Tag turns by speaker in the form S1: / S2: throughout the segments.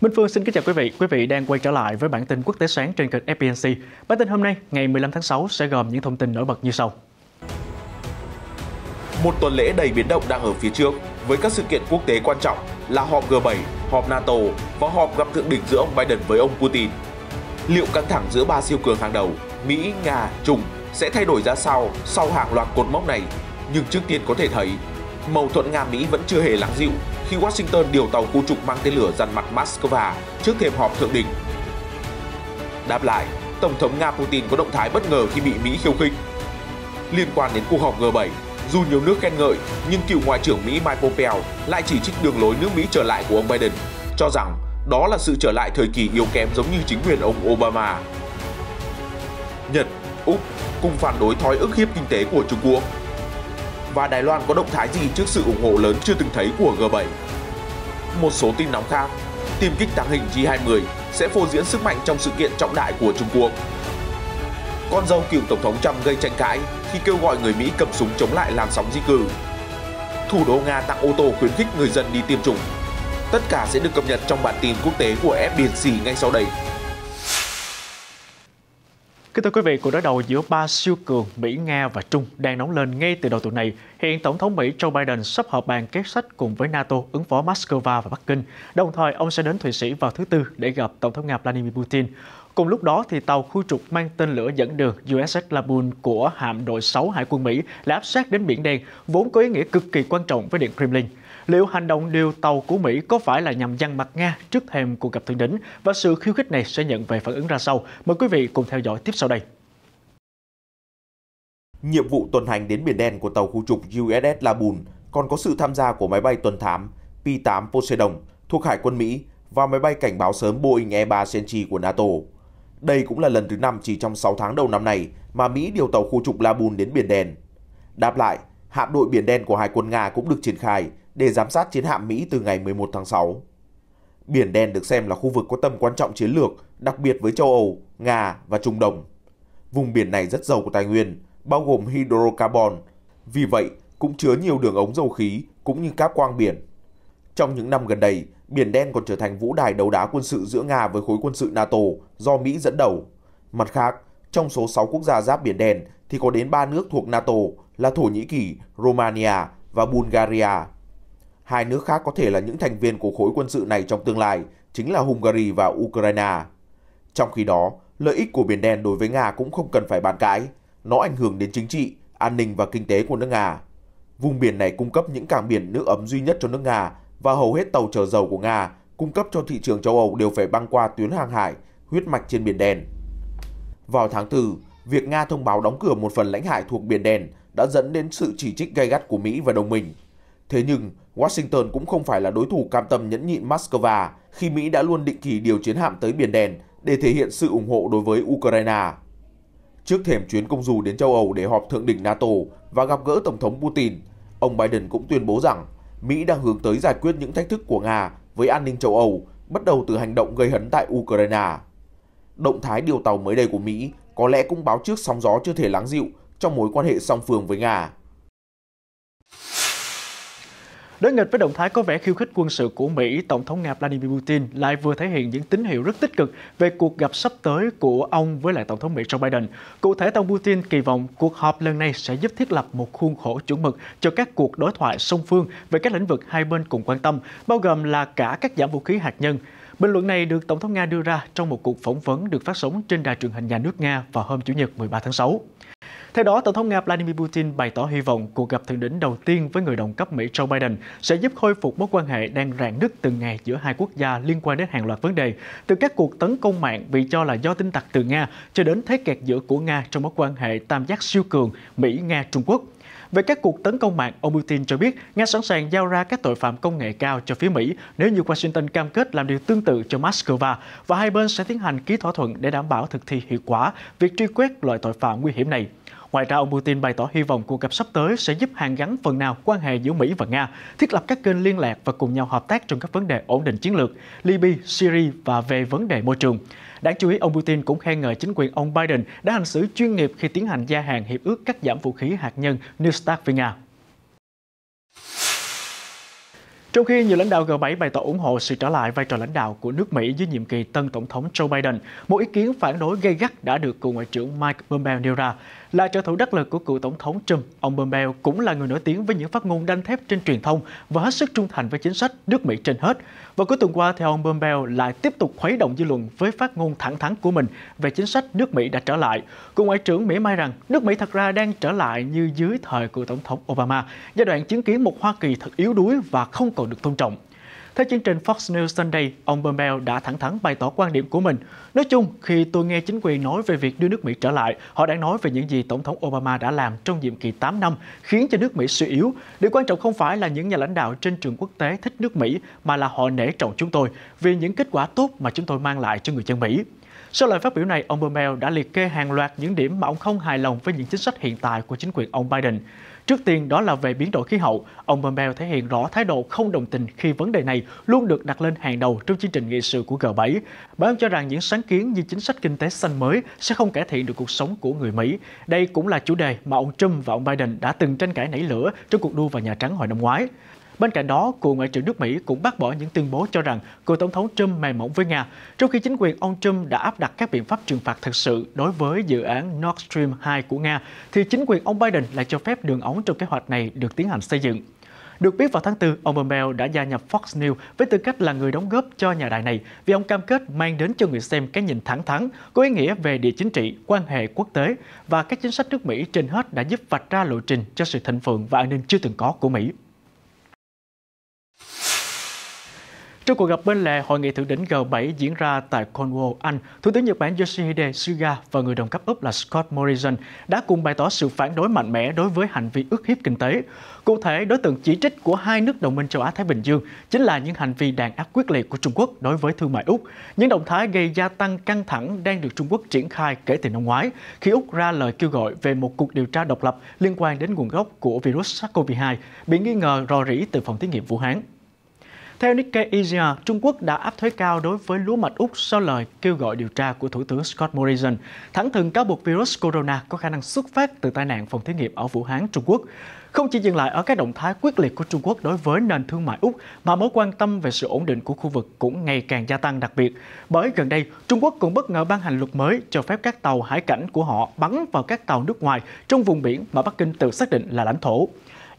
S1: Minh Phương xin kính chào quý vị. Quý vị đang quay trở lại với bản tin quốc tế sáng trên kênh FPNC. Bản tin hôm nay, ngày 15 tháng 6 sẽ gồm những thông tin nổi bật như sau.
S2: Một tuần lễ đầy biến động đang ở phía trước với các sự kiện quốc tế quan trọng là họp G7, họp NATO và họp gặp thượng đỉnh giữa ông Biden với ông Putin. Liệu căng thẳng giữa ba siêu cường hàng đầu Mỹ, Nga, Trung sẽ thay đổi ra sao sau hàng loạt cột mốc này? Nhưng trước tiên có thể thấy, mâu thuẫn Nga-Mỹ vẫn chưa hề lắng dịu khi Washington điều tàu khu trục mang tên lửa dằn mặt Moscow trước thềm họp thượng đỉnh. Đáp lại, Tổng thống Nga Putin có động thái bất ngờ khi bị Mỹ khiêu khích. Liên quan đến cuộc họp G7, dù nhiều nước khen ngợi, nhưng cựu Ngoại trưởng Mỹ Mike Pompeo lại chỉ trích đường lối nước Mỹ trở lại của ông Biden, cho rằng đó là sự trở lại thời kỳ yếu kém giống như chính quyền ông Obama. Nhật, Úc cùng phản đối thói ức hiếp kinh tế của Trung Quốc và Đài Loan có động thái gì trước sự ủng hộ lớn chưa từng thấy của G7. Một số tin nóng khác, tiêm kích tàng hình G20 sẽ phô diễn sức mạnh trong sự kiện trọng đại của Trung Quốc. Con dâu cựu Tổng thống Trump gây tranh cãi khi kêu gọi người Mỹ cầm súng chống lại làn sóng di cư. Thủ đô Nga tặng ô tô khuyến khích người dân đi tiêm chủng. Tất cả sẽ được cập nhật trong bản tin quốc tế của FBC ngay sau đây.
S1: Kính thưa quý vị, cuộc đối đầu giữa ba siêu cường Mỹ, Nga và Trung đang nóng lên ngay từ đầu tuần này. Hiện Tổng thống Mỹ Joe Biden sắp họp bàn kế sách cùng với NATO ứng phó Moscow và Bắc Kinh. Đồng thời, ông sẽ đến Thụy Sĩ vào thứ Tư để gặp Tổng thống Nga Vladimir Putin. Cùng lúc đó, thì tàu khu trục mang tên lửa dẫn đường USS Laboon của hạm đội 6 Hải quân Mỹ là áp sát đến Biển Đen, vốn có ý nghĩa cực kỳ quan trọng với Điện Kremlin liệu hành động điều tàu của Mỹ có phải là nhằm dằn mặt Nga trước thềm cuộc gặp thượng đỉnh và sự khiêu khích này sẽ nhận về phản ứng ra sau. Mời quý vị cùng theo dõi tiếp sau đây.
S2: Nhiệm vụ tuần hành đến Biển Đen của tàu khu trục USS La còn có sự tham gia của máy bay tuần thám P-8 Poseidon thuộc Hải quân Mỹ và máy bay cảnh báo sớm Boeing E-3 Sentry của NATO. Đây cũng là lần thứ 5 chỉ trong 6 tháng đầu năm này mà Mỹ điều tàu khu trục La đến Biển Đen. Đáp lại, hạm đội Biển Đen của Hải quân Nga cũng được triển khai để giám sát chiến hạm Mỹ từ ngày 11 tháng 6. Biển đen được xem là khu vực có tầm quan trọng chiến lược, đặc biệt với châu Âu, Nga và Trung Đông. Vùng biển này rất giàu của tài nguyên, bao gồm hydrocarbon, vì vậy cũng chứa nhiều đường ống dầu khí cũng như cáp quang biển. Trong những năm gần đây, Biển Đen còn trở thành vũ đài đấu đá quân sự giữa Nga với khối quân sự NATO do Mỹ dẫn đầu. Mặt khác, trong số 6 quốc gia giáp Biển Đen thì có đến 3 nước thuộc NATO là Thổ Nhĩ Kỳ, Romania và Bulgaria. Hai nước khác có thể là những thành viên của khối quân sự này trong tương lai, chính là Hungary và Ukraine. Trong khi đó, lợi ích của Biển Đen đối với Nga cũng không cần phải bàn cãi. Nó ảnh hưởng đến chính trị, an ninh và kinh tế của nước Nga. Vùng biển này cung cấp những cảng biển nước ấm duy nhất cho nước Nga và hầu hết tàu chở dầu của Nga cung cấp cho thị trường châu Âu đều phải băng qua tuyến hàng hải, huyết mạch trên Biển Đen. Vào tháng 4, việc Nga thông báo đóng cửa một phần lãnh hải thuộc Biển Đen đã dẫn đến sự chỉ trích gay gắt của Mỹ và đồng minh. Thế nhưng, Washington cũng không phải là đối thủ cam tâm nhẫn nhịn Moscow khi Mỹ đã luôn định kỳ điều chiến hạm tới Biển Đen để thể hiện sự ủng hộ đối với Ukraine. Trước thềm chuyến công du đến châu Âu để họp thượng đỉnh NATO và gặp gỡ Tổng thống Putin, ông Biden cũng tuyên bố rằng Mỹ đang hướng tới giải quyết những thách thức của Nga với an ninh châu Âu, bắt đầu từ hành động gây hấn tại Ukraine. Động thái điều tàu mới đây của Mỹ có lẽ cũng báo trước sóng gió chưa thể lắng dịu trong mối quan
S1: hệ song phương với Nga. Đối nghịch với động thái có vẻ khiêu khích quân sự của Mỹ, Tổng thống Nga Vladimir Putin lại vừa thể hiện những tín hiệu rất tích cực về cuộc gặp sắp tới của ông với lại Tổng thống Mỹ Joe Biden. Cụ thể, Tổng Putin kỳ vọng cuộc họp lần này sẽ giúp thiết lập một khuôn khổ chuẩn mực cho các cuộc đối thoại song phương về các lĩnh vực hai bên cùng quan tâm, bao gồm là cả các giảm vũ khí hạt nhân, Bình luận này được Tổng thống Nga đưa ra trong một cuộc phỏng vấn được phát sóng trên đài truyền hình nhà nước Nga vào hôm Chủ nhật 13 tháng 6. Theo đó, Tổng thống Nga Vladimir Putin bày tỏ hy vọng cuộc gặp thượng đỉnh đầu tiên với người đồng cấp Mỹ Joe Biden sẽ giúp khôi phục mối quan hệ đang rạn nứt từng ngày giữa hai quốc gia liên quan đến hàng loạt vấn đề, từ các cuộc tấn công mạng bị cho là do tin tặc từ Nga cho đến thế kẹt giữa của Nga trong mối quan hệ tam giác siêu cường Mỹ-Nga-Trung Quốc. Về các cuộc tấn công mạng, ông Putin cho biết Nga sẵn sàng giao ra các tội phạm công nghệ cao cho phía Mỹ nếu như Washington cam kết làm điều tương tự cho Moscow và hai bên sẽ tiến hành ký thỏa thuận để đảm bảo thực thi hiệu quả việc truy quét loại tội phạm nguy hiểm này. Ngoài ra, ông Putin bày tỏ hy vọng cuộc gặp sắp tới sẽ giúp hàn gắn phần nào quan hệ giữa Mỹ và Nga, thiết lập các kênh liên lạc và cùng nhau hợp tác trong các vấn đề ổn định chiến lược, Libya, Syria và về vấn đề môi trường. Đáng chú ý, ông Putin cũng khen ngợi chính quyền ông Biden đã hành xử chuyên nghiệp khi tiến hành gia hạn hiệp ước cắt giảm vũ khí hạt nhân New START với Nga. Trong khi nhiều lãnh đạo G7 bày tỏ ủng hộ sự trở lại vai trò lãnh đạo của nước Mỹ dưới nhiệm kỳ tân Tổng thống Joe Biden, một ý kiến phản đối gây gắt đã được cựu Ngoại trưởng Mike Pompeo nêu ra. Là trợ thủ đắc lực của cựu Tổng thống Trump, ông Pompeo cũng là người nổi tiếng với những phát ngôn đanh thép trên truyền thông và hết sức trung thành với chính sách nước Mỹ trên hết. Và cuối tuần qua, theo ông Pompeo lại tiếp tục khuấy động dư luận với phát ngôn thẳng thắn của mình về chính sách nước Mỹ đã trở lại. Cựu Ngoại trưởng Mỹ mai rằng nước Mỹ thật ra đang trở lại như dưới thời cựu Tổng thống Obama, giai đoạn chứng kiến một Hoa Kỳ thật yếu đuối và không còn được tôn trọng. Theo chương trình Fox News Sunday, ông Pompeo đã thẳng thắn bày tỏ quan điểm của mình. Nói chung, khi tôi nghe chính quyền nói về việc đưa nước Mỹ trở lại, họ đang nói về những gì Tổng thống Obama đã làm trong nhiệm kỳ 8 năm, khiến cho nước Mỹ suy yếu. Điều quan trọng không phải là những nhà lãnh đạo trên trường quốc tế thích nước Mỹ, mà là họ nể trọng chúng tôi vì những kết quả tốt mà chúng tôi mang lại cho người dân Mỹ. Sau lời phát biểu này, ông Pompeo đã liệt kê hàng loạt những điểm mà ông không hài lòng với những chính sách hiện tại của chính quyền ông Biden. Trước tiên đó là về biến đổi khí hậu, ông Pompeo thể hiện rõ thái độ không đồng tình khi vấn đề này luôn được đặt lên hàng đầu trong chương trình nghị sự của G7. Bởi ông cho rằng những sáng kiến như chính sách kinh tế xanh mới sẽ không cải thiện được cuộc sống của người Mỹ. Đây cũng là chủ đề mà ông Trump và ông Biden đã từng tranh cãi nảy lửa trong cuộc đua vào Nhà Trắng hồi năm ngoái. Bên cạnh đó, cựu Ngoại trưởng nước Mỹ cũng bác bỏ những tuyên bố cho rằng cựu Tổng thống Trump mềm mỏng với Nga, trong khi chính quyền ông Trump đã áp đặt các biện pháp trừng phạt thật sự đối với dự án Nord Stream 2 của Nga, thì chính quyền ông Biden lại cho phép đường ống trong kế hoạch này được tiến hành xây dựng. Được biết vào tháng 4, ông Pompeo đã gia nhập Fox News với tư cách là người đóng góp cho nhà đài này vì ông cam kết mang đến cho người xem cái nhìn thẳng thắn có ý nghĩa về địa chính trị, quan hệ quốc tế và các chính sách nước Mỹ trên hết đã giúp vạch ra lộ trình cho sự thịnh vượng và an ninh chưa từng có của Mỹ. Trong cuộc gặp bên lề hội nghị thượng đỉnh G7 diễn ra tại Cornwall, Anh, Thủ tướng Nhật Bản Yoshihide Suga và người đồng cấp Úc là Scott Morrison đã cùng bày tỏ sự phản đối mạnh mẽ đối với hành vi ức hiếp kinh tế. Cụ thể, đối tượng chỉ trích của hai nước đồng minh châu Á-Thái Bình Dương chính là những hành vi đàn áp quyết liệt của Trung Quốc đối với thương mại Úc, những động thái gây gia tăng căng thẳng đang được Trung Quốc triển khai kể từ năm ngoái khi Úc ra lời kêu gọi về một cuộc điều tra độc lập liên quan đến nguồn gốc của virus SARS-CoV-2 bị nghi ngờ rò rỉ từ phòng thí nghiệm Vũ Hán. Theo Nikkei Asia, Trung Quốc đã áp thuế cao đối với lúa mạch Úc sau lời kêu gọi điều tra của Thủ tướng Scott Morrison, thẳng thừng cáo buộc virus corona có khả năng xuất phát từ tai nạn phòng thí nghiệm ở Vũ Hán, Trung Quốc. Không chỉ dừng lại ở các động thái quyết liệt của Trung Quốc đối với nền thương mại Úc, mà mối quan tâm về sự ổn định của khu vực cũng ngày càng gia tăng đặc biệt. Bởi gần đây, Trung Quốc cũng bất ngờ ban hành luật mới cho phép các tàu hải cảnh của họ bắn vào các tàu nước ngoài trong vùng biển mà Bắc Kinh tự xác định là lãnh thổ.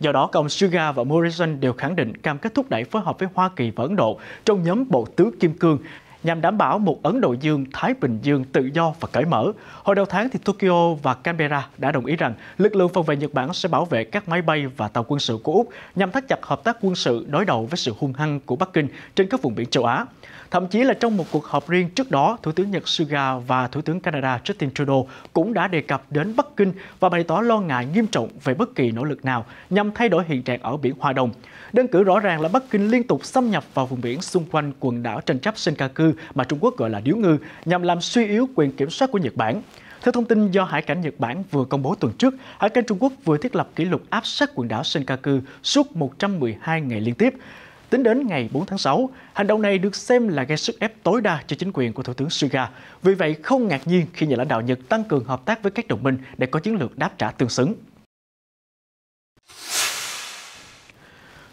S1: Do đó, ông Suga và Morrison đều khẳng định cam kết thúc đẩy phối hợp với Hoa Kỳ và Ấn Độ trong nhóm bộ tứ Kim Cương nhằm đảm bảo một Ấn Độ Dương, Thái Bình Dương tự do và cởi mở. Hồi đầu tháng thì Tokyo và Canberra đã đồng ý rằng lực lượng phòng vệ Nhật Bản sẽ bảo vệ các máy bay và tàu quân sự của Úc nhằm thắt chặt hợp tác quân sự đối đầu với sự hung hăng của Bắc Kinh trên các vùng biển châu Á. Thậm chí là trong một cuộc họp riêng trước đó, Thủ tướng Nhật Suga và Thủ tướng Canada Justin Trudeau cũng đã đề cập đến Bắc Kinh và bày tỏ lo ngại nghiêm trọng về bất kỳ nỗ lực nào nhằm thay đổi hiện trạng ở biển Hoa Đông. Đơn cử rõ ràng là Bắc Kinh liên tục xâm nhập vào vùng biển xung quanh quần đảo tranh chấp Senkaku mà Trung Quốc gọi là Điếu Ngư nhằm làm suy yếu quyền kiểm soát của Nhật Bản. Theo thông tin do Hải cảnh Nhật Bản vừa công bố tuần trước, Hải cảnh Trung Quốc vừa thiết lập kỷ lục áp sát quần đảo Senkaku suốt 112 ngày liên tiếp. Tính đến ngày 4 tháng 6, hành động này được xem là gây sức ép tối đa cho chính quyền của Thủ tướng Suga. Vì vậy, không ngạc nhiên khi nhà lãnh đạo Nhật tăng cường hợp tác với các đồng minh để có chiến lược đáp trả tương xứng.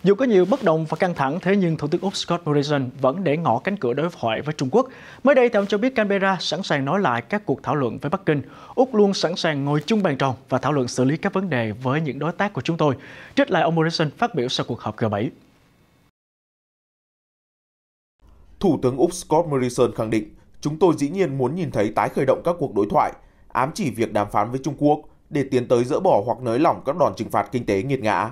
S1: Dù có nhiều bất đồng và căng thẳng, thế nhưng Thủ tướng Úc Scott Morrison vẫn để ngỏ cánh cửa đối thoại với Trung Quốc. Mới đây, ông cho biết Canberra sẵn sàng nói lại các cuộc thảo luận với Bắc Kinh. Úc luôn sẵn sàng ngồi chung bàn tròn và thảo luận xử lý các vấn đề với những đối tác của chúng tôi. Trích lại ông Morrison phát biểu sau cuộc họp G7.
S2: Thủ tướng Úc Scott Morrison khẳng định, chúng tôi dĩ nhiên muốn nhìn thấy tái khởi động các cuộc đối thoại, ám chỉ việc đàm phán với Trung Quốc để tiến tới dỡ bỏ hoặc nới lỏng các đòn trừng phạt kinh tế nghiệt ngã.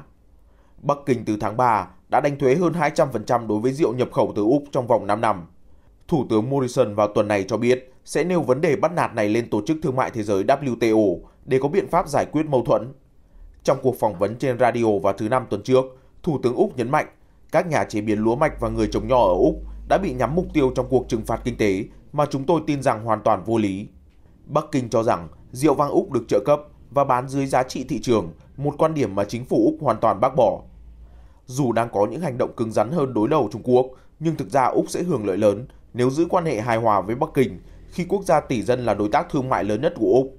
S2: Bắc Kinh từ tháng 3 đã đánh thuế hơn 200% đối với rượu nhập khẩu từ Úc trong vòng 5 năm. Thủ tướng Morrison vào tuần này cho biết sẽ nêu vấn đề bắt nạt này lên Tổ chức Thương mại Thế giới WTO để có biện pháp giải quyết mâu thuẫn. Trong cuộc phỏng vấn trên radio vào thứ Năm tuần trước, Thủ tướng Úc nhấn mạnh các nhà chế biến lúa mạch và người trồng nho ở Úc đã bị nhắm mục tiêu trong cuộc trừng phạt kinh tế mà chúng tôi tin rằng hoàn toàn vô lý. Bắc Kinh cho rằng rượu vang Úc được trợ cấp và bán dưới giá trị thị trường, một quan điểm mà chính phủ Úc hoàn toàn bác bỏ. Dù đang có những hành động cứng rắn hơn đối đầu Trung Quốc, nhưng thực ra Úc sẽ hưởng lợi lớn nếu giữ quan hệ hài hòa với Bắc Kinh khi quốc gia tỷ dân là đối tác thương mại lớn nhất của Úc.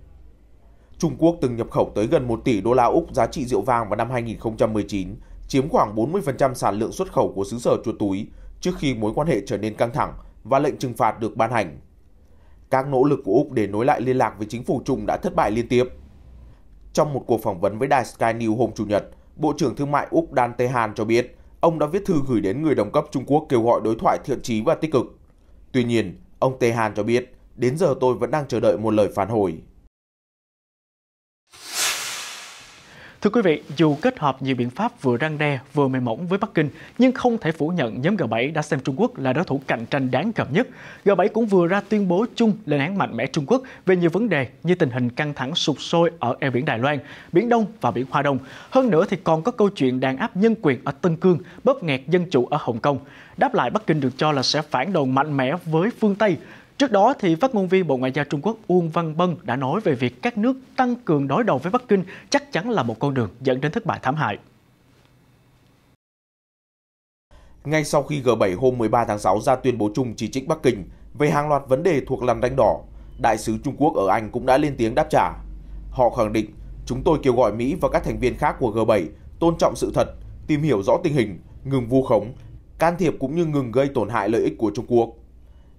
S2: Trung Quốc từng nhập khẩu tới gần 1 tỷ đô la Úc giá trị rượu vang vào năm 2019, chiếm khoảng 40% sản lượng xuất khẩu của xứ sở chuột túi, trước khi mối quan hệ trở nên căng thẳng và lệnh trừng phạt được ban hành. Các nỗ lực của Úc để nối lại liên lạc với chính phủ Trung đã thất bại liên tiếp. Trong một cuộc phỏng vấn với đài Sky News hôm Chủ nhật, Bộ trưởng Thương mại Úc Dan Tehan cho biết ông đã viết thư gửi đến người đồng cấp Trung Quốc kêu gọi đối thoại thiện trí và tích cực. Tuy nhiên, ông Tehan cho biết, đến
S1: giờ tôi vẫn đang chờ đợi một lời phản hồi. Thưa quý vị, dù kết hợp nhiều biện pháp vừa răng đe vừa mềm mỏng với Bắc Kinh, nhưng không thể phủ nhận nhóm G7 đã xem Trung Quốc là đối thủ cạnh tranh đáng gờm nhất. G7 cũng vừa ra tuyên bố chung lên án mạnh mẽ Trung Quốc về nhiều vấn đề như tình hình căng thẳng sụp sôi ở eo biển Đài Loan, Biển Đông và Biển Hoa Đông. Hơn nữa thì còn có câu chuyện đàn áp nhân quyền ở Tân Cương, bóp nghẹt dân chủ ở Hồng Kông. Đáp lại Bắc Kinh được cho là sẽ phản đòn mạnh mẽ với phương Tây. Trước đó, thì phát ngôn viên Bộ Ngoại giao Trung Quốc Uông Văn Bân đã nói về việc các nước tăng cường đối đầu với Bắc Kinh chắc chắn là một con đường dẫn đến thất bại thảm hại. Ngay
S2: sau khi G7 hôm 13 tháng 6 ra tuyên bố chung chỉ trích Bắc Kinh về hàng loạt vấn đề thuộc làn ranh đỏ, đại sứ Trung Quốc ở Anh cũng đã lên tiếng đáp trả. Họ khẳng định, chúng tôi kêu gọi Mỹ và các thành viên khác của G7 tôn trọng sự thật, tìm hiểu rõ tình hình, ngừng vu khống, can thiệp cũng như ngừng gây tổn hại lợi ích của Trung Quốc.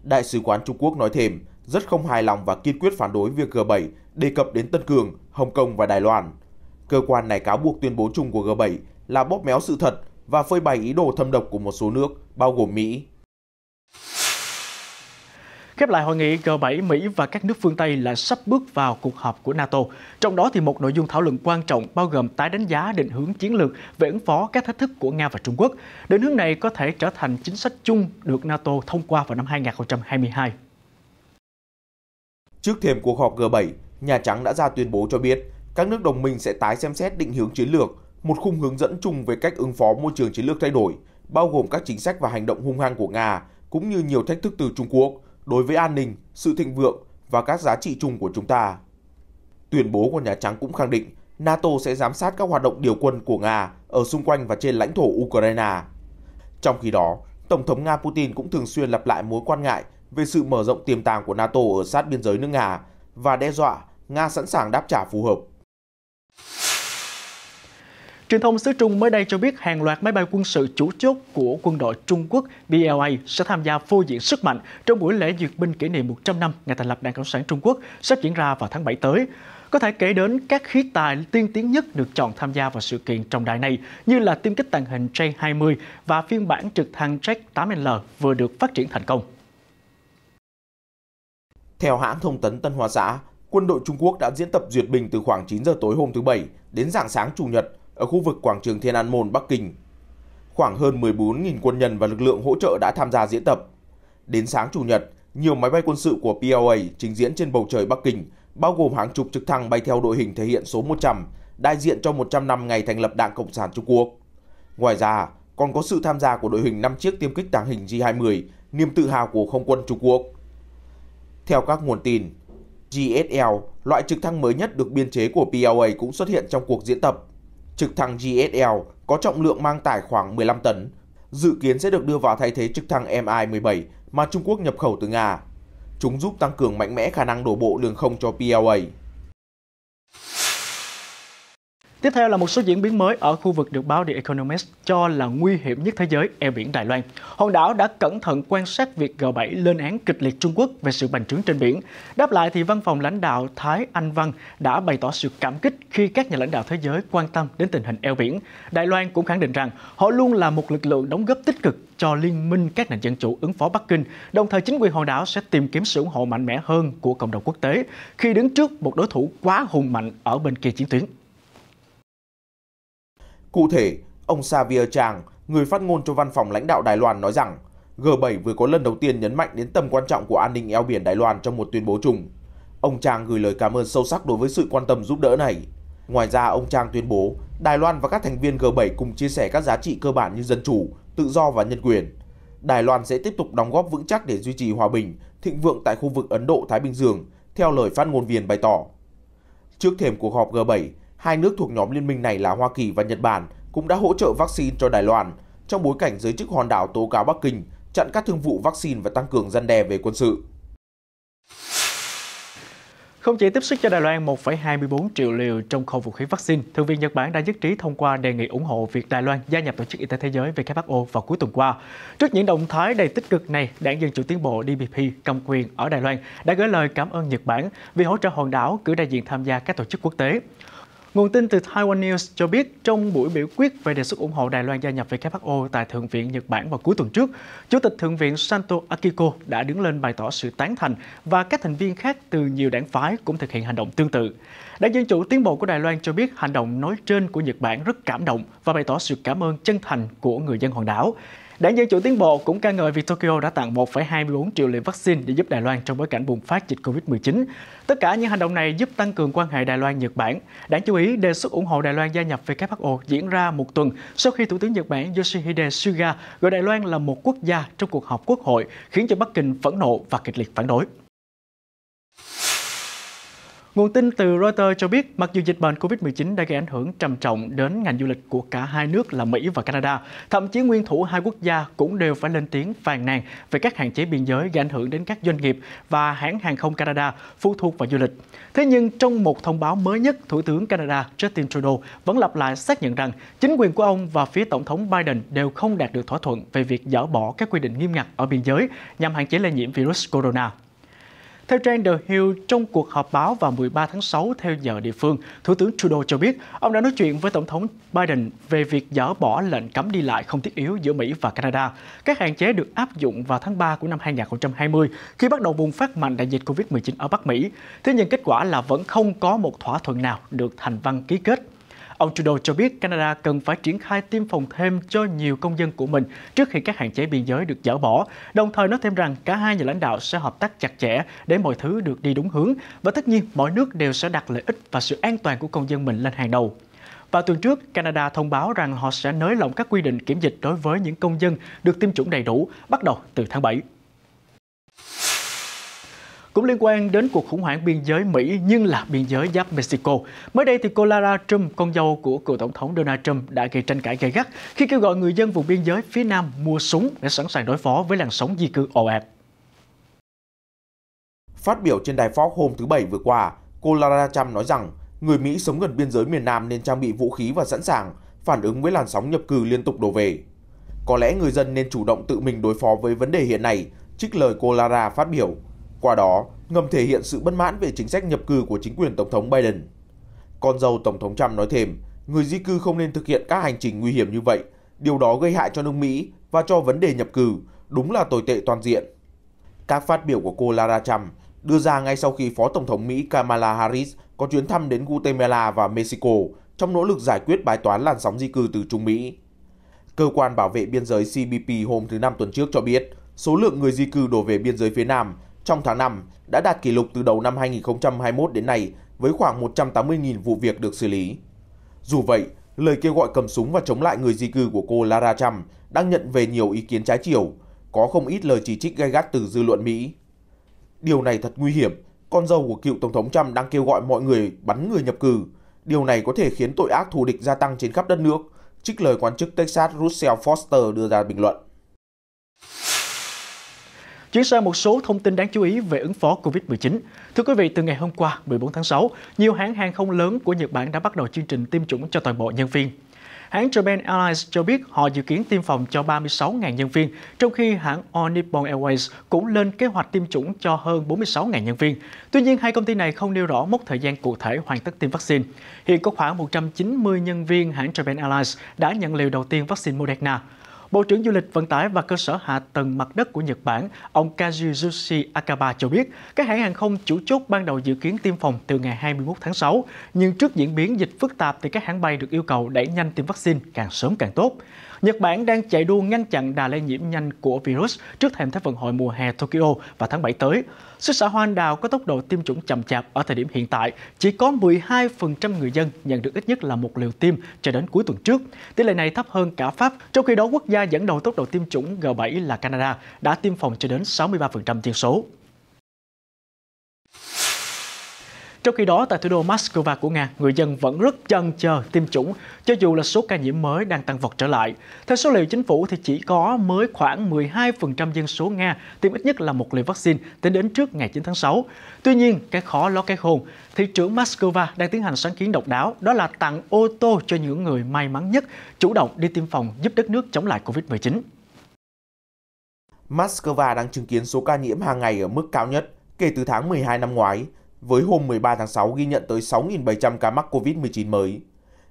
S2: Đại sứ quán Trung Quốc nói thêm, rất không hài lòng và kiên quyết phản đối việc G7 đề cập đến Tân Cường, Hồng Kông và Đài Loan. Cơ quan này cáo buộc tuyên bố chung của G7 là bóp méo sự thật và phơi bày ý đồ thâm độc của một số nước, bao gồm Mỹ,
S1: Khép lại hội nghị G7, Mỹ và các nước phương Tây là sắp bước vào cuộc họp của NATO. Trong đó thì một nội dung thảo luận quan trọng bao gồm tái đánh giá định hướng chiến lược về ứng phó các thách thức của Nga và Trung Quốc. Định hướng này có thể trở thành chính sách chung được NATO thông qua vào năm 2022.
S2: Trước thềm cuộc họp G7, Nhà Trắng đã ra tuyên bố cho biết các nước đồng minh sẽ tái xem xét định hướng chiến lược, một khung hướng dẫn chung về cách ứng phó môi trường chiến lược thay đổi, bao gồm các chính sách và hành động hung hăng của Nga, cũng như nhiều thách thức từ Trung Quốc – đối với an ninh, sự thịnh vượng và các giá trị chung của chúng ta. Tuyên bố của Nhà Trắng cũng khẳng định NATO sẽ giám sát các hoạt động điều quân của Nga ở xung quanh và trên lãnh thổ Ukraine. Trong khi đó, Tổng thống Nga Putin cũng thường xuyên lặp lại mối quan ngại về sự mở rộng tiềm tàng của NATO ở sát biên giới nước Nga và đe dọa Nga sẵn sàng đáp trả phù hợp.
S1: Truyền thông xứ Trung mới đây cho biết hàng loạt máy bay quân sự chủ chốt của quân đội Trung Quốc BLA sẽ tham gia phô diễn sức mạnh trong buổi lễ duyệt binh kỷ niệm 100 năm ngày thành lập Đảng Cộng sản Trung Quốc sắp diễn ra vào tháng 7 tới. Có thể kể đến các khí tài tiên tiến nhất được chọn tham gia vào sự kiện trọng đại này như là tiêm kích tàng hình J-20 và phiên bản trực thăng Jack-8L vừa được phát triển thành công. Theo
S2: hãng thông tấn Tân Hoa Xã, quân đội Trung Quốc đã diễn tập duyệt binh từ khoảng 9 giờ tối hôm thứ Bảy đến rạng sáng Chủ nhật ở khu vực quảng trường Thiên An Môn, Bắc Kinh. Khoảng hơn 14.000 quân nhân và lực lượng hỗ trợ đã tham gia diễn tập. Đến sáng Chủ nhật, nhiều máy bay quân sự của PLA trình diễn trên bầu trời Bắc Kinh, bao gồm hàng chục trực thăng bay theo đội hình thể hiện số 100, đại diện cho 100 năm ngày thành lập Đảng Cộng sản Trung Quốc. Ngoài ra, còn có sự tham gia của đội hình 5 chiếc tiêm kích tàng hình J-20, niềm tự hào của không quân Trung Quốc. Theo các nguồn tin, GSL, loại trực thăng mới nhất được biên chế của PLA cũng xuất hiện trong cuộc diễn tập trực thăng GSL có trọng lượng mang tải khoảng 15 tấn, dự kiến sẽ được đưa vào thay thế trực thăng Mi-17 mà Trung Quốc nhập khẩu từ Nga. Chúng giúp tăng cường mạnh
S1: mẽ khả năng đổ bộ đường không cho PLA. Tiếp theo là một số diễn biến mới ở khu vực được báo The Economist cho là nguy hiểm nhất thế giới, eo biển Đài Loan. Hòn đảo đã cẩn thận quan sát việc G7 lên án kịch liệt Trung Quốc về sự bành trướng trên biển. Đáp lại thì văn phòng lãnh đạo Thái Anh Văn đã bày tỏ sự cảm kích khi các nhà lãnh đạo thế giới quan tâm đến tình hình eo biển. Đài Loan cũng khẳng định rằng họ luôn là một lực lượng đóng góp tích cực cho liên minh các nền dân chủ ứng phó Bắc Kinh, đồng thời chính quyền hòn đảo sẽ tìm kiếm sự ủng hộ mạnh mẽ hơn của cộng đồng quốc tế khi đứng trước một đối thủ quá hùng mạnh ở bên kia chiến tuyến.
S2: Cụ thể, ông Xavier Chang, người phát ngôn cho văn phòng lãnh đạo Đài Loan nói rằng, G7 vừa có lần đầu tiên nhấn mạnh đến tầm quan trọng của an ninh eo biển Đài Loan trong một tuyên bố chung. Ông Chang gửi lời cảm ơn sâu sắc đối với sự quan tâm giúp đỡ này. Ngoài ra, ông Chang tuyên bố Đài Loan và các thành viên G7 cùng chia sẻ các giá trị cơ bản như dân chủ, tự do và nhân quyền. Đài Loan sẽ tiếp tục đóng góp vững chắc để duy trì hòa bình, thịnh vượng tại khu vực Ấn Độ-Thái Bình Dương, theo lời phát ngôn viên bày tỏ. Trước thềm cuộc họp G7, Hai nước thuộc nhóm liên minh này là Hoa Kỳ và Nhật Bản cũng đã hỗ trợ vaccine cho Đài Loan trong bối cảnh giới chức hòn đảo tố cáo Bắc Kinh chặn các thương vụ vaccine và tăng cường gian đe về quân sự.
S1: Không chỉ tiếp sức cho Đài Loan 1,24 triệu liều trong kho vũ khí vaccine, Thượng viện Nhật Bản đã nhất trí thông qua đề nghị ủng hộ việc Đài Loan gia nhập Tổ chức Y tế Thế giới WHO vào cuối tuần qua. Trước những động thái đầy tích cực này, đảng Dân Chủ Tiến bộ DPP cầm quyền ở Đài Loan đã gửi lời cảm ơn Nhật Bản vì hỗ trợ hòn đảo cử đại diện tham gia các tổ chức quốc tế. Nguồn tin từ Taiwan News cho biết trong buổi biểu quyết về đề xuất ủng hộ Đài Loan gia nhập WHO tại Thượng viện Nhật Bản vào cuối tuần trước, Chủ tịch Thượng viện Santo Akiko đã đứng lên bày tỏ sự tán thành và các thành viên khác từ nhiều đảng phái cũng thực hiện hành động tương tự. Đảng Dân Chủ Tiến bộ của Đài Loan cho biết hành động nói trên của Nhật Bản rất cảm động và bày tỏ sự cảm ơn chân thành của người dân hòn đảo. Đảng Dân Chủ Tiến Bộ cũng ca ngợi việc Tokyo đã tặng 1,24 triệu liều vaccine để giúp Đài Loan trong bối cảnh bùng phát dịch COVID-19. Tất cả những hành động này giúp tăng cường quan hệ Đài Loan-Nhật Bản. Đáng chú ý, đề xuất ủng hộ Đài Loan gia nhập WHO diễn ra một tuần sau khi Thủ tướng Nhật Bản Yoshihide Suga gọi Đài Loan là một quốc gia trong cuộc họp quốc hội, khiến cho Bắc Kinh phẫn nộ và kịch liệt phản đối. Nguồn tin từ Reuters cho biết, mặc dù dịch bệnh COVID-19 đã gây ảnh hưởng trầm trọng đến ngành du lịch của cả hai nước là Mỹ và Canada, thậm chí nguyên thủ hai quốc gia cũng đều phải lên tiếng phàn nàn về các hạn chế biên giới gây ảnh hưởng đến các doanh nghiệp và hãng hàng không Canada phụ thuộc vào du lịch. Thế nhưng trong một thông báo mới nhất, Thủ tướng Canada Justin Trudeau vẫn lặp lại xác nhận rằng chính quyền của ông và phía Tổng thống Biden đều không đạt được thỏa thuận về việc dỡ bỏ các quy định nghiêm ngặt ở biên giới nhằm hạn chế lây nhiễm virus corona. Theo trang The Hill, trong cuộc họp báo vào 13 tháng 6 theo giờ địa phương, Thủ tướng Trudeau cho biết ông đã nói chuyện với Tổng thống Biden về việc dỡ bỏ lệnh cấm đi lại không thiết yếu giữa Mỹ và Canada. Các hạn chế được áp dụng vào tháng 3 của năm 2020 khi bắt đầu bùng phát mạnh đại dịch COVID-19 ở Bắc Mỹ. Thế nhưng kết quả là vẫn không có một thỏa thuận nào được thành văn ký kết Ông Trudeau cho biết Canada cần phải triển khai tiêm phòng thêm cho nhiều công dân của mình trước khi các hạn chế biên giới được dỡ bỏ. Đồng thời nói thêm rằng cả hai nhà lãnh đạo sẽ hợp tác chặt chẽ để mọi thứ được đi đúng hướng và tất nhiên mọi nước đều sẽ đặt lợi ích và sự an toàn của công dân mình lên hàng đầu. Vào tuần trước, Canada thông báo rằng họ sẽ nới lỏng các quy định kiểm dịch đối với những công dân được tiêm chủng đầy đủ bắt đầu từ tháng 7. Cũng liên quan đến cuộc khủng hoảng biên giới Mỹ nhưng là biên giới giáp Mexico. Mới đây thì cô Lara Trump, con dâu của cựu tổng thống Donald Trump đã gây tranh cãi gay gắt khi kêu gọi người dân vùng biên giới phía Nam mua súng để sẵn sàng đối phó với làn sóng di cư ồ ạt. Phát biểu trên
S2: đài Fox hôm thứ Bảy vừa qua, cô Lara Trump nói rằng người Mỹ sống gần biên giới miền Nam nên trang bị vũ khí và sẵn sàng phản ứng với làn sóng nhập cư liên tục đổ về. Có lẽ người dân nên chủ động tự mình đối phó với vấn đề hiện nay, trích lời cô Lara phát biểu. Qua đó, ngầm thể hiện sự bất mãn về chính sách nhập cư của chính quyền Tổng thống Biden. Con dâu Tổng thống Trump nói thêm, người di cư không nên thực hiện các hành trình nguy hiểm như vậy, điều đó gây hại cho nước Mỹ và cho vấn đề nhập cư, đúng là tồi tệ toàn diện. Các phát biểu của cô Lara Trump đưa ra ngay sau khi Phó Tổng thống Mỹ Kamala Harris có chuyến thăm đến Guatemala và Mexico trong nỗ lực giải quyết bài toán làn sóng di cư từ Trung Mỹ. Cơ quan bảo vệ biên giới CBP hôm thứ Năm tuần trước cho biết, số lượng người di cư đổ về biên giới phía Nam trong tháng 5 đã đạt kỷ lục từ đầu năm 2021 đến nay với khoảng 180.000 vụ việc được xử lý. Dù vậy, lời kêu gọi cầm súng và chống lại người di cư của cô Lara Trump đang nhận về nhiều ý kiến trái chiều, có không ít lời chỉ trích gay gắt từ dư luận Mỹ. Điều này thật nguy hiểm, con dâu của cựu Tổng thống Trump đang kêu gọi mọi người bắn người nhập cư. Điều này có thể khiến tội ác thù địch gia tăng trên khắp đất nước, trích lời quan chức Texas Russell Foster đưa ra bình luận.
S1: Chuyển sang một số thông tin đáng chú ý về ứng phó COVID-19. Thưa quý vị, từ ngày hôm qua, 14 tháng 6, nhiều hãng hàng không lớn của Nhật Bản đã bắt đầu chương trình tiêm chủng cho toàn bộ nhân viên. Hãng Japan Airlines cho biết họ dự kiến tiêm phòng cho 36.000 nhân viên, trong khi hãng All Nippon Airways cũng lên kế hoạch tiêm chủng cho hơn 46.000 nhân viên. Tuy nhiên, hai công ty này không nêu rõ mốc thời gian cụ thể hoàn tất tiêm vaccine. Hiện có khoảng 190 nhân viên hãng Japan Airlines đã nhận liều đầu tiên vaccine Moderna. Bộ trưởng Du lịch Vận tải và Cơ sở Hạ tầng Mặt đất của Nhật Bản, ông Kazuyoshi Akaba cho biết, các hãng hàng không chủ chốt ban đầu dự kiến tiêm phòng từ ngày 21 tháng 6, nhưng trước diễn biến dịch phức tạp thì các hãng bay được yêu cầu đẩy nhanh tiêm vaccine càng sớm càng tốt. Nhật Bản đang chạy đua ngăn chặn đà lây nhiễm nhanh của virus trước thềm Thế vận hội mùa hè Tokyo vào tháng 7 tới. Sức xã Hoa Anh Đào có tốc độ tiêm chủng chậm chạp ở thời điểm hiện tại. Chỉ có 12% người dân nhận được ít nhất là một liều tiêm cho đến cuối tuần trước. Tỷ lệ này thấp hơn cả Pháp, trong khi đó quốc gia dẫn đầu tốc độ tiêm chủng G7 là Canada đã tiêm phòng cho đến 63% dân số. Trong khi đó, tại thủ đô Moscow của Nga, người dân vẫn rất chần chờ tiêm chủng, cho dù là số ca nhiễm mới đang tăng vọt trở lại. Theo số liệu chính phủ thì chỉ có mới khoảng 12% dân số Nga tiêm ít nhất là một liều vaccine tính đến trước ngày 9 tháng 6. Tuy nhiên, cái khó ló cái khôn, thị trưởng Moscow đang tiến hành sáng kiến độc đáo, đó là tặng ô tô cho những người may mắn nhất chủ động đi tiêm phòng giúp đất nước chống lại Covid-19.
S2: Moscow đang chứng kiến số ca nhiễm hàng ngày ở mức cao nhất kể từ tháng 12 năm ngoái, với hôm 13 tháng 6 ghi nhận tới 6.700 ca mắc COVID-19 mới.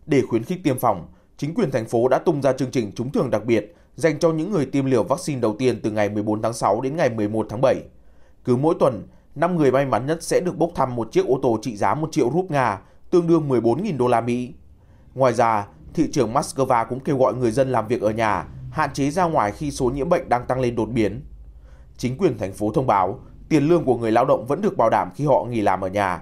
S2: Để khuyến khích tiêm phòng, chính quyền thành phố đã tung ra chương trình trúng thưởng đặc biệt dành cho những người tiêm liều vaccine đầu tiên từ ngày 14 tháng 6 đến ngày 11 tháng 7. Cứ mỗi tuần, 5 người may mắn nhất sẽ được bốc thăm một chiếc ô tô trị giá 1 triệu rúp Nga, tương đương 14.000 đô la Mỹ. Ngoài ra, thị trưởng Moscow cũng kêu gọi người dân làm việc ở nhà, hạn chế ra ngoài khi số nhiễm bệnh đang tăng lên đột biến. Chính quyền thành phố thông báo, tiền lương của người lao động vẫn được bảo đảm khi họ nghỉ làm ở nhà.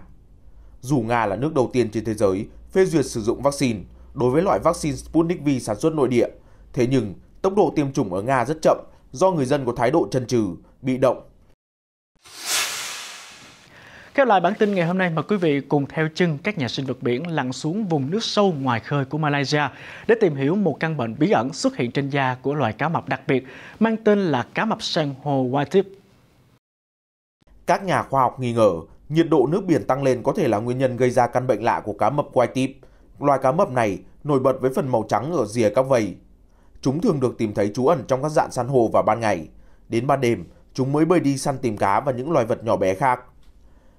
S2: Dù Nga là nước đầu tiên trên thế giới phê duyệt sử dụng vaccine đối với loại vaccine Sputnik V sản xuất nội địa, thế nhưng tốc độ tiêm chủng ở Nga rất chậm do người dân có thái độ chần chừ, bị động.
S1: Khép lại bản tin ngày hôm nay, mời quý vị cùng theo chân các nhà sinh vật biển lặn xuống vùng nước sâu ngoài khơi của Malaysia để tìm hiểu một căn bệnh bí ẩn xuất hiện trên da của loài cá mập đặc biệt mang tên là cá mập san hô white tip
S2: các nhà khoa học nghi ngờ nhiệt độ nước biển tăng lên có thể là nguyên nhân gây ra căn bệnh lạ của cá mập quai tip. Loài cá mập này nổi bật với phần màu trắng ở rìa các vầy. Chúng thường được tìm thấy trú ẩn trong các dạng san hô vào ban ngày. Đến ban đêm, chúng mới bơi đi săn tìm cá và những loài vật nhỏ bé khác.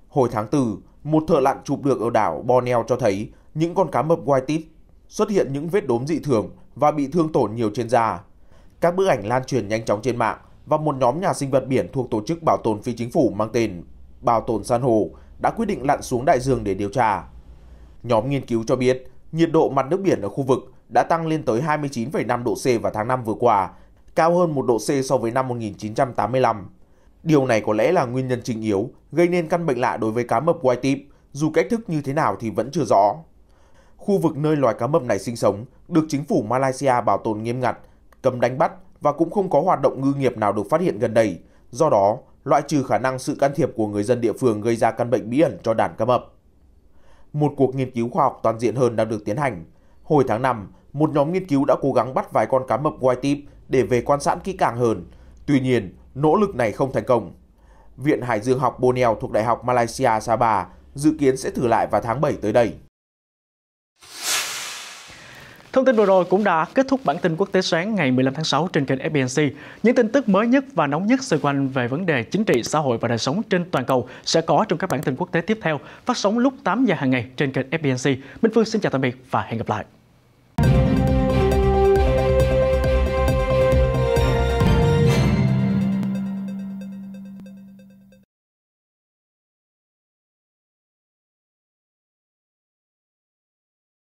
S2: Hồi tháng 4, một thợ lặn chụp được ở đảo Borneo cho thấy những con cá mập white tip xuất hiện những vết đốm dị thường và bị thương tổn nhiều trên da. Các bức ảnh lan truyền nhanh chóng trên mạng và một nhóm nhà sinh vật biển thuộc tổ chức bảo tồn phi chính phủ mang tên Bảo tồn San Hồ đã quyết định lặn xuống đại dương để điều tra. Nhóm nghiên cứu cho biết, nhiệt độ mặt nước biển ở khu vực đã tăng lên tới 29,5 độ C vào tháng 5 vừa qua, cao hơn 1 độ C so với năm 1985. Điều này có lẽ là nguyên nhân chính yếu gây nên căn bệnh lạ đối với cá mập white tip, dù cách thức như thế nào thì vẫn chưa rõ. Khu vực nơi loài cá mập này sinh sống được chính phủ Malaysia bảo tồn nghiêm ngặt, cấm đánh bắt và cũng không có hoạt động ngư nghiệp nào được phát hiện gần đây. Do đó, loại trừ khả năng sự can thiệp của người dân địa phương gây ra căn bệnh bí ẩn cho đàn cá mập. Một cuộc nghiên cứu khoa học toàn diện hơn đang được tiến hành. Hồi tháng 5, một nhóm nghiên cứu đã cố gắng bắt vài con cá mập white tip để về quan sát kỹ càng hơn. Tuy nhiên, nỗ lực này không thành công. Viện Hải dương học Borneo thuộc Đại học Malaysia
S1: Sabah dự kiến sẽ thử lại vào tháng 7 tới đây. Thông tin vừa rồi cũng đã kết thúc bản tin quốc tế sáng ngày 15 tháng 6 trên kênh FBNC. Những tin tức mới nhất và nóng nhất xoay quanh về vấn đề chính trị, xã hội và đời sống trên toàn cầu sẽ có trong các bản tin quốc tế tiếp theo, phát sóng lúc 8 giờ hàng ngày trên kênh FBNC. Minh Phương xin chào tạm biệt và hẹn gặp lại.